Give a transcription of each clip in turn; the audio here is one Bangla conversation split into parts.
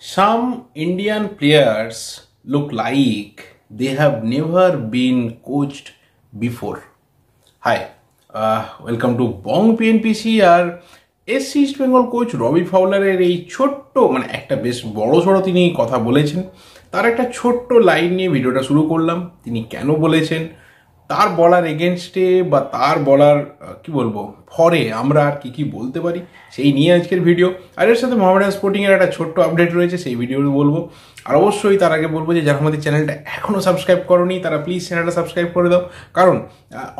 Some Indian players look like they have never been coached before. Hi, uh, welcome to Bong PNPC আর SC East Bengal coach Robbie ফাউলারের এই ছোট্ট মানে একটা বেশ বড় সড়ো তিনি কথা বলেছেন তার একটা ছোট্ট লাইন নিয়ে ভিডিওটা শুরু করলাম তিনি কেন বলেছেন তার বলার এগেনস্টে বা তার বলার কি বলবো ফরে আমরা আর কি কি বলতে পারি সেই নিয়ে আজকের ভিডিও আর এর সাথে মোহামেডান স্পোর্টিংয়ের একটা ছোট্ট আপডেট রয়েছে সেই ভিডিওটি বলবো আর অবশ্যই তার আগে বলবো যে যারা আমাদের চ্যানেলটা এখনও সাবস্ক্রাইব করনি তারা প্লিজ চ্যানেলটা সাবস্ক্রাইব করে দাও কারণ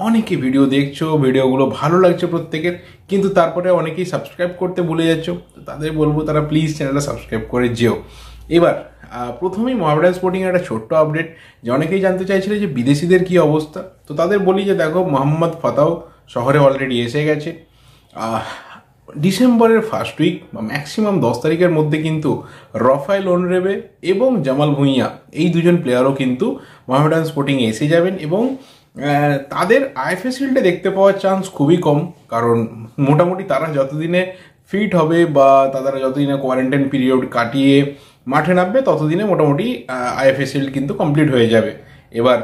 অনেকে ভিডিও দেখছো ভিডিওগুলো ভালো লাগছে প্রত্যেকের কিন্তু তারপরে অনেকেই সাবস্ক্রাইব করতে ভুলে যাচ্ছ তো তাদের বলবো তারা প্লিজ চ্যানেলটা সাবস্ক্রাইব করে যেও এবার প্রথমেই মোহামেডান স্পোর্টিংয়ের একটা ছোট্ট আপডেট যে অনেকেই জানতে চাইছিল যে বিদেশিদের কী অবস্থা তো তাদের বলি যে দেখো মোহাম্মদ ফাতাও শহরে অলরেডি এসে গেছে ডিসেম্বরের ফার্স্ট উইক বা ম্যাক্সিমাম দশ তারিখের মধ্যে কিন্তু রফাইল ওনরেবে এবং জামাল ভুঁইয়া এই দুজন প্লেয়ারও কিন্তু মহামেডান স্পোর্টিংয়ে এসে যাবেন এবং তাদের আইএফএ শিল্ডে দেখতে পাওয়ার চান্স খুবই কম কারণ মোটামুটি তারা যতদিনে ফিট হবে বা তারা যতদিনে কোয়ারেন্টাইন পিরিয়ড কাটিয়ে মাঠে নামবে ততদিনে মোটামুটি আইএফএ শিল্ড কিন্তু কমপ্লিট হয়ে যাবে এবার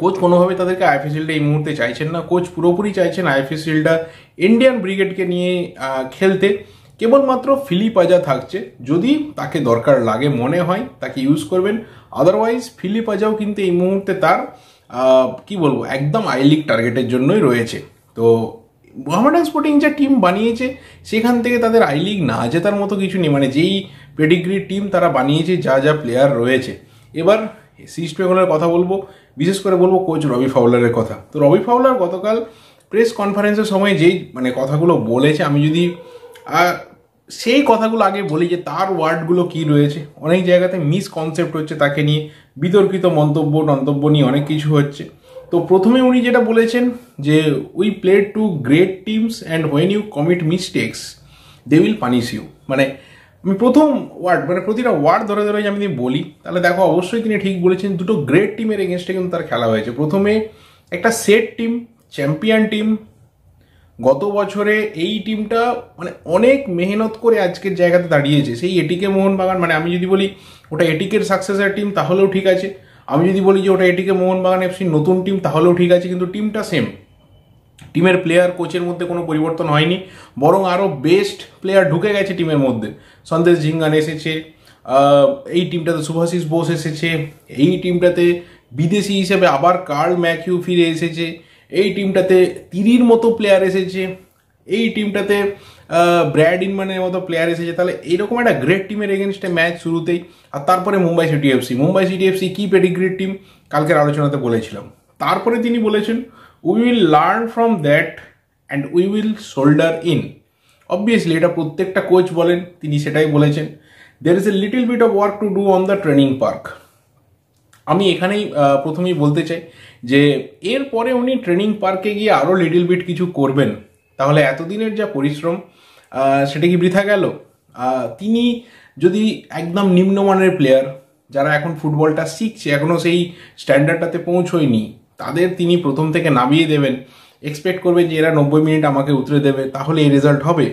কোচ কোনোভাবে তাদেরকে আইএফএ শিল্ডে এই মুহূর্তে চাইছেন না কোচ পুরোপুরি চাইছেন আইএফএ শিল্ডটা ইন্ডিয়ান ব্রিগেডকে নিয়ে খেলতে কেবলমাত্র ফিলিপ আজা থাকছে যদি তাকে দরকার লাগে মনে হয় তাকে ইউজ করবেন আদারওয়াইজ ফিলিপ আজাও কিন্তু এই মুহূর্তে তার কি বলবো একদম আই লিগ টার্গেটের জন্যই রয়েছে তো মোহামেডান স্পোর্টিং যা টিম বানিয়েছে সেখান থেকে তাদের আই লিগ না জেতার মতো কিছু নেই মানে যেই পেডিগ্রি টিম তারা বানিয়েছে যা যা প্লেয়ার রয়েছে এবার সিস্ট বেঙ্গলের কথা বলবো বিশেষ করে বলবো কোচ রবি ফাউলারের কথা তো রবি ফাউলার গতকাল প্রেস কনফারেন্সের সময় যেই মানে কথাগুলো বলেছে আমি যদি সেই কথাগুলো আগে বলি যে তার ওয়ার্ডগুলো কি রয়েছে অনেক জায়গাতে মিসকনসেপ্ট হচ্ছে তাকে নিয়ে বিতর্কিত মন্তব্য টন্তব্য নিয়ে অনেক কিছু হচ্ছে তো প্রথমে উনি যেটা বলেছেন যে we played two great teams and when you commit mistakes they will punish you মানে আমি প্রথম ওয়ার্ড মানে প্রতিটা ওয়ার্ড ধরে ধরে আমি যদি বলি তাহলে দেখো অবশ্যই তিনি ঠিক বলেছেন দুটো গ্রেট টিমের এগেনস্টে কিন্তু তার খেলা হয়েছে প্রথমে একটা সেট টিম চ্যাম্পিয়ন টিম গত বছরে এই টিমটা মানে অনেক মেহনত করে আজকের জায়গাতে দাঁড়িয়েছে সেই এটিকে মোহনবাগান মানে আমি যদি বলি ওটা এটিকের সাকসেসের টিম তাহলেও ঠিক আছে আমি যদি বলি যে ওটা এটিকে মোহনবাগান এফসি নতুন টিম তাহলেও ঠিক আছে কিন্তু টিমটা সেম টিমের প্লেয়ার কোচের মধ্যে কোনো পরিবর্তন হয়নি বরং আরও বেস্ট প্লেয়ার ঢুকে গেছে টিমের মধ্যে সন্দেশ ঝিঙ্গান এসেছে এই টিমটাতে শুভাশিস বোস এসেছে এই টিমটাতে বিদেশি হিসেবে আবার কার্ল ম্যাকিউ ফিরে এসেছে এই টিমটাতে তিরির মতো প্লেয়ার এসেছে এই টিমটাতে ব্র্যাড ইনমানের মতো প্লেয়ার এসেছে তাহলে এরকম একটা গ্রেট টিমের এগেনস্টে ম্যাচ শুরুতেই আর তারপরে Mumbai city FC Mumbai city FC পেডি পেডিগ্রির টিম কালকের আলোচনাতে বলেছিলাম তারপরে তিনি বলেছেন we will learn from that and we will shoulder in obviously এটা প্রত্যেকটা কোচ বলেন তিনি সেটাই বলেছেন there is a little bit of work to do on the training park আমি এখানেই প্রথমেই বলতে চাই যে এরপরে উনি ট্রেনিং পার্কে গিয়ে আরও লিটিল বিট কিছু করবেন তাহলে এতদিনের যা পরিশ্রম সেটা কি বৃথা গেল তিনি যদি একদম নিম্নমানের প্লেয়ার যারা এখন ফুটবলটা শিখছে এখনও সেই স্ট্যান্ডার্ডটাতে পৌঁছয়নি তাদের তিনি প্রথম থেকে নামিয়ে দেবেন এক্সপেক্ট করবে যে এরা নব্বই মিনিট আমাকে উতরে দেবে তাহলে এই রেজাল্ট হবে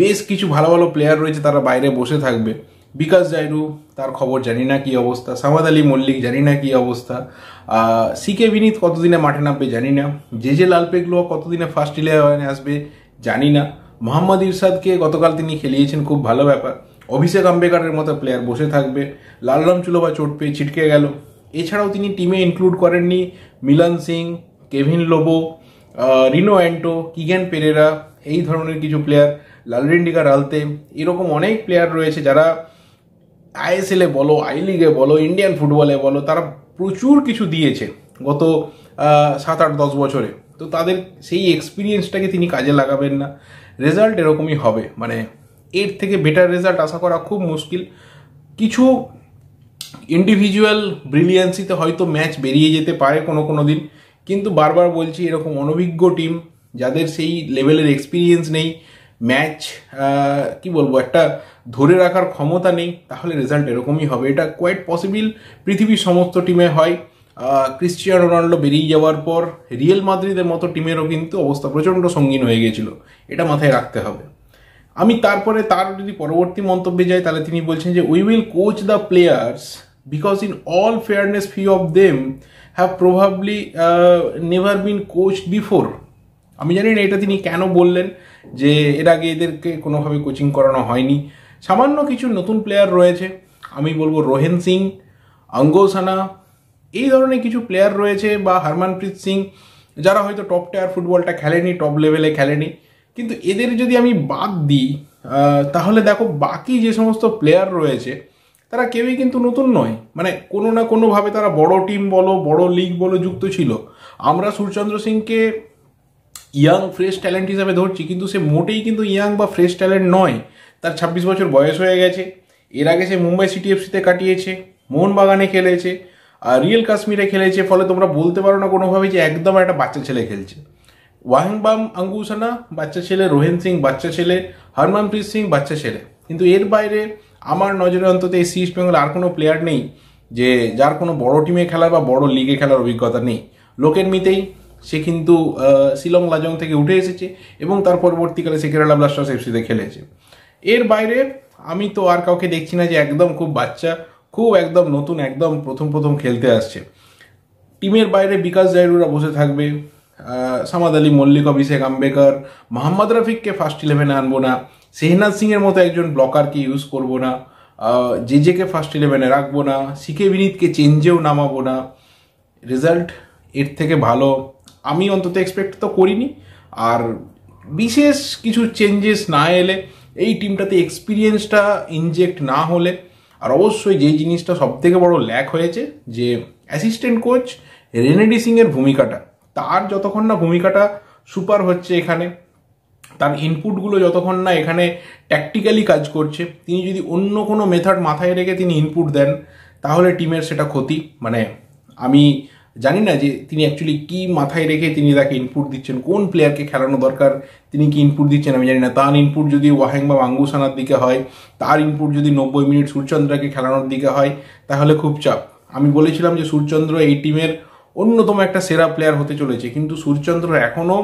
বেশ কিছু ভালো ভালো প্লেয়ার রয়েছে তারা বাইরে বসে থাকবে বিকাশ জাইরু তার খবর জানি না কী অবস্থা সামাদ আলী মল্লিক জানি না কী অবস্থা সিকে বিনীত কতদিনে মাঠে নামবে জানি না যে যে লালপেগুলো কতদিনে ফার্স্ট ইলেভেনে আসবে জানি না মোহাম্মদ ইরশাদকে গতকাল তিনি খেলিয়েছেন খুব ভালো ব্যাপার অভিষেক আম্বেকারের মতো প্লেয়ার বসে থাকবে চুলো বা চোট পেয়ে ছিটকে গেল এছাড়াও তিনি টিমে ইনক্লুড করেননি মিলন সিং কেভিন লোবো রিনো অ্যান্টো কিগ্যান পেরেরা এই ধরনের কিছু প্লেয়ার লালরিন্ডিকা রালতে এরকম অনেক প্লেয়ার রয়েছে যারা আইএসএলে বলো আই লিগে বলো ইন্ডিয়ান ফুটবলে বলো তারা প্রচুর কিছু দিয়েছে গত সাত আট দশ বছরে তো তাদের সেই এক্সপিরিয়েন্সটাকে তিনি কাজে লাগাবেন না রেজাল্ট এরকমই হবে মানে এর থেকে বেটার রেজাল্ট আশা করা খুব মুশকিল কিছু ইন্ডিভিজুয়াল ব্রিলিয়েন্সিতে হয়তো ম্যাচ বেরিয়ে যেতে পারে কোনো কোনো দিন কিন্তু বারবার বলছি এরকম অনভিজ্ঞ টিম যাদের সেই লেভেলের এক্সপিরিয়েন্স নেই ম্যাচ কি বলবো একটা ধরে রাখার ক্ষমতা নেই তাহলে রেজাল্ট এরকমই হবে এটা কোয়াইট পসিবল পৃথিবীর সমস্ত টিমে হয় ক্রিশ্চিয়ানো রোনাল্ডো বেরিয়ে যাওয়ার পর রিয়েল মাদ্রিদের মতো টিমেরও কিন্তু অবস্থা প্রচণ্ড সঙ্গীন হয়ে গিয়েছিল এটা মাথায় রাখতে হবে আমি তারপরে তার যদি পরবর্তী মন্তব্যে যাই তাহলে তিনি বলছেন যে we will coach the players because in all fairness few of them have probably uh, never been coached before আমি জানি না এটা তিনি কেন বললেন যে এর আগে এদেরকে কোনোভাবে কোচিং করানো হয়নি সামান্য কিছু নতুন প্লেয়ার রয়েছে আমি বলবো রোহেন সিং অঙ্গোসানা এই ধরনের কিছু প্লেয়ার রয়েছে বা হরমানপ্রীত সিং যারা হয়তো টপ টায়ার ফুটবলটা খেলেনি টপ লেভেলে খেলেনি কিন্তু এদের যদি আমি বাদ দিই তাহলে দেখো বাকি যে সমস্ত প্লেয়ার রয়েছে তারা কেউই কিন্তু নতুন নয় মানে কোনো না কোনোভাবে তারা বড় টিম বলো বড় লিগ বলো যুক্ত ছিল আমরা সূর্যচন্দ্র সিংকে ইয়াং ফ্রেশ ট্যালেন্ট হিসাবে ধরছি কিন্তু সে মোটেই কিন্তু ইয়াং বা ফ্রেশ ট্যালেন্ট নয় তার ছাব্বিশ বছর বয়স হয়ে গেছে এর আগে সে মুম্বাই সিটি এফসিতে কাটিয়েছে মোহনবাগানে খেলেছে আর রিয়েল কাশ্মীরে খেলেছে ফলে তোমরা বলতে পারো না কোনোভাবে যে একদম একটা বাচ্চা ছেলে খেলছে ওয়াংবাম আঙ্গুসানা বাচ্চা ছেলে রোহেন সিং বাচ্চা ছেলে হরমনপ্রীত সিং বাচ্চা ছেলে কিন্তু এর বাইরে আমার নজরে অন্তত এই সি ইস্ট বেঙ্গল আর কোনো প্লেয়ার নেই যে যার কোনো বড় টিমে খেলার বা বড় লিগে খেলার অভিজ্ঞতা নেই লোকের মিতেই সে কিন্তু শিলং লাজং থেকে উঠে এসেছে এবং তার পরবর্তীকালে সে কেরালা ব্লাস্টার্স এফসিতে খেলেছে এর বাইরে আমি তো আর কাউকে দেখছি না যে একদম খুব বাচ্চা খুব একদম নতুন একদম প্রথম প্রথম খেলতে আসছে টিমের বাইরে বিকাশ জাইরুরা বসে থাকবে সামাদ আলী মল্লিক অভিষেক আম্বেকর মোহাম্মদ রাফিককে ফার্স্ট ইলেভেনে আনবো না সেহনাথ সিংয়ের মতো একজন ব্লকারকে ইউজ করব না জে জেকে ফার্স্ট ইলেভেনে রাখবো না সিকে বিনীতকে চেঞ্জেও নামাবো না রেজাল্ট এর থেকে ভালো আমি অন্তত এক্সপেক্ট তো করিনি আর বিশেষ কিছু চেঞ্জেস না এলে এই টিমটাতে এক্সপিরিয়েন্সটা ইনজেক্ট না হলে আর অবশ্যই যেই জিনিসটা সবথেকে বড় ল্যাক হয়েছে যে অ্যাসিস্ট্যান্ট কোচ রেনেডি সিংয়ের ভূমিকাটা তার যতক্ষণ না ভূমিকাটা সুপার হচ্ছে এখানে তার ইনপুটগুলো যতক্ষণ না এখানে ট্যাকটিক্যালি কাজ করছে তিনি যদি অন্য কোনো মেথড মাথায় রেখে তিনি ইনপুট দেন তাহলে টিমের সেটা ক্ষতি মানে আমি জানি না যে তিনি অ্যাকচুয়ালি কী মাথায় রেখে তিনি তাকে ইনপুট দিচ্ছেন কোন প্লেয়ারকে খেলানো দরকার তিনি কি ইনপুট দিচ্ছেন আমি জানি না তার ইনপুট যদি ওয়াহেং বা বাঙ্গুসানার দিকে হয় তার ইনপুট যদি নব্বই মিনিট সূর্যচন্দ্রাকে খেলানোর দিকে হয় তাহলে খুব চাপ আমি বলেছিলাম যে সূর্যচন্দ্র এই টিমের অন্যতম একটা সেরা প্লেয়ার হতে চলেছে কিন্তু সূর্যচন্দ্র এখনও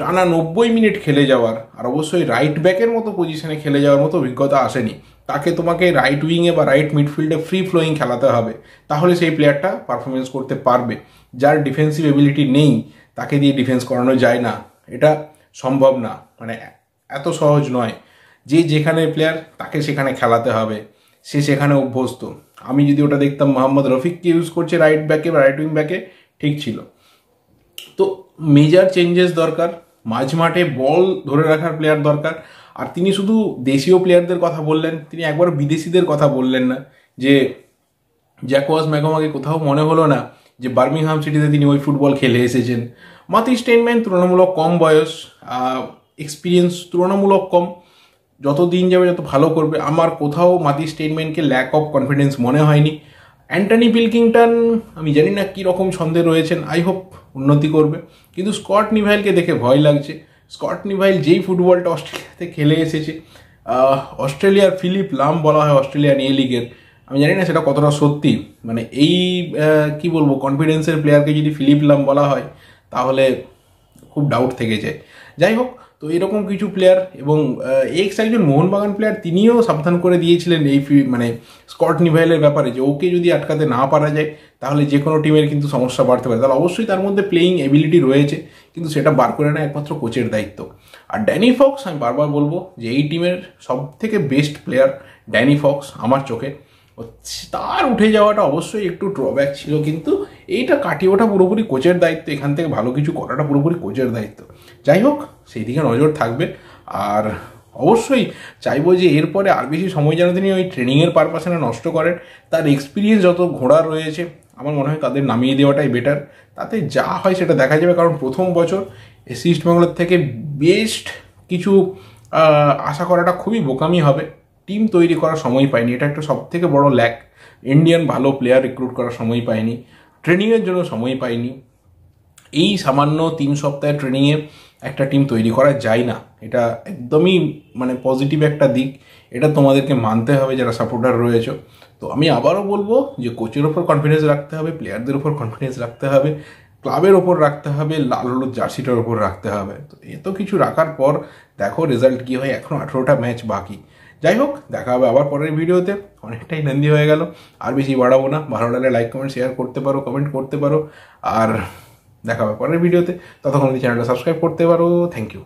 টানা নব্বই মিনিট খেলে যাওয়ার আর অবশ্যই রাইট ব্যাকের মতো পজিশনে খেলে যাওয়ার মতো অভিজ্ঞতা আসেনি তাকে তোমাকে রাইট উইংয়ে বা রাইট মিডফিল্ডে ফ্রি ফ্লোয়িং খেলাতে হবে তাহলে সেই প্লেয়ারটা পারফরমেন্স করতে পারবে যার ডিফেন্সিভ এবিলিটি নেই তাকে দিয়ে ডিফেন্স করানো যায় না এটা সম্ভব না মানে এত সহজ নয় যে যেখানে প্লেয়ার তাকে সেখানে খেলাতে হবে সে সেখানে অভ্যস্ত আমি যদি ওটা দেখতাম মোহাম্মদ রফিককে ইউজ করছে রাইট ব্যাকে বা রাইট উইং ব্যাকে ঠিক ছিল তো মেজার চেঞ্জেস দরকার মাঝ মাঠে বল ধরে রাখার প্লেয়ার দরকার আর তিনি শুধু দেশীয় প্লেয়ারদের কথা বললেন তিনি একবার বিদেশিদের কথা বললেন না যে জ্যাকোয়াস ম্যাগোমাকে কোথাও মনে হলো না যে বার্মিংহাম সিটিতে তিনি ওই ফুটবল খেলে এসেছেন মাতি স্টেনম্যান তুলনামূলক কম বয়স এক্সপিরিয়েন্স তুলনামূলক কম যত দিন যাবে যত ভালো করবে আমার কোথাও মাতি স্টেনম্যানকে ল্যাক অফ কনফিডেন্স মনে হয়নি অ্যান্টনি পিলকিংটন আমি জানি না কী রকম ছন্দে রয়েছেন আই হোপ উন্নতি করবে কিন্তু স্কট নিভাইলকে দেখে ভয় লাগছে স্কট নিভাইল যেই ফুটবলটা অস্ট্রেলিয়াতে খেলে এসেছে অস্ট্রেলিয়ার ফিলিপ লাম বলা হয় অস্ট্রেলিয়ান এ লিগের আমি জানি না সেটা কতটা সত্যি মানে এই কি বলবো কনফিডেন্সের প্লেয়ারকে যদি ফিলিপ লাম বলা হয় তাহলে খুব ডাউট থেকে যায় যাই হোক তো এরকম কিছু প্লেয়ার এবং এক্স একজন মোহনবাগান প্লেয়ার তিনিও সাবধান করে দিয়েছিলেন এই মানে স্কট নিভাইলের ব্যাপারে যে ওকে যদি আটকাতে না পারা যায় তাহলে যে কোনো টিমের কিন্তু সমস্যা বাড়তে পারে তাহলে অবশ্যই তার মধ্যে প্লেয়িং এবিলিটি রয়েছে কিন্তু সেটা বার করে নেয় একমাত্র কোচের দায়িত্ব আর ড্যানি ফক্স আমি বারবার বলবো যে এই টিমের সব থেকে বেস্ট প্লেয়ার ড্যানি ফক্স আমার চোখে তার উঠে যাওয়াটা অবশ্যই একটু ড্রব্যাক ছিল কিন্তু এইটা কাটিয়ে ওঠা পুরোপুরি কোচের দায়িত্ব এখান থেকে ভালো কিছু করাটা পুরোপুরি কোচের দায়িত্ব যাই হোক সেই দিকে নজর থাকবে আর অবশ্যই চাইবো যে এরপরে আর বেশি সময় যেন তিনি ওই ট্রেনিংয়ের পারপাসে না নষ্ট করেন তার এক্সপিরিয়েন্স যত ঘোড়া রয়েছে আমার মনে হয় তাদের নামিয়ে দেওয়াটাই বেটার তাতে যা হয় সেটা দেখা যাবে কারণ প্রথম বছর ইস্ট বেঙ্গলের থেকে বেস্ট কিছু আশা করাটা খুবই বোকামি হবে টিম তৈরি করার সময় পায়নি এটা একটা সবথেকে বড় ল্যাক ইন্ডিয়ান ভালো প্লেয়ার রিক্রুট করার সময় পায়নি ট্রেনিংয়ের জন্য সময় পাইনি এই সামান্য তিন সপ্তাহের ট্রেনিংয়ে একটা টিম তৈরি করা যায় না এটা একদমই মানে পজিটিভ একটা দিক এটা তোমাদেরকে মানতে হবে যারা সাপোর্টার রয়েছে তো আমি আবারও বলবো যে কোচের ওপর কনফিডেন্স রাখতে হবে প্লেয়ারদের ওপর কনফিডেন্স রাখতে হবে ক্লাবের ওপর রাখতে হবে লাল হলুদ জার্সিটার ওপর রাখতে হবে তো এত কিছু রাখার পর দেখো রেজাল্ট কী হয় এখন আঠেরোটা ম্যাচ বাকি যাই হোক দেখা হবে আবার পরের ভিডিওতে অনেকটাই নন্দি হয়ে গেল আর বেশি বাড়াবো না ভালো লাগলে লাইক কমেন্ট শেয়ার করতে পারো কমেন্ট করতে পারো আর দেখা হবে পরের ভিডিওতে ততক্ষণ চ্যানেলটা সাবস্ক্রাইব করতে পারো থ্যাংক ইউ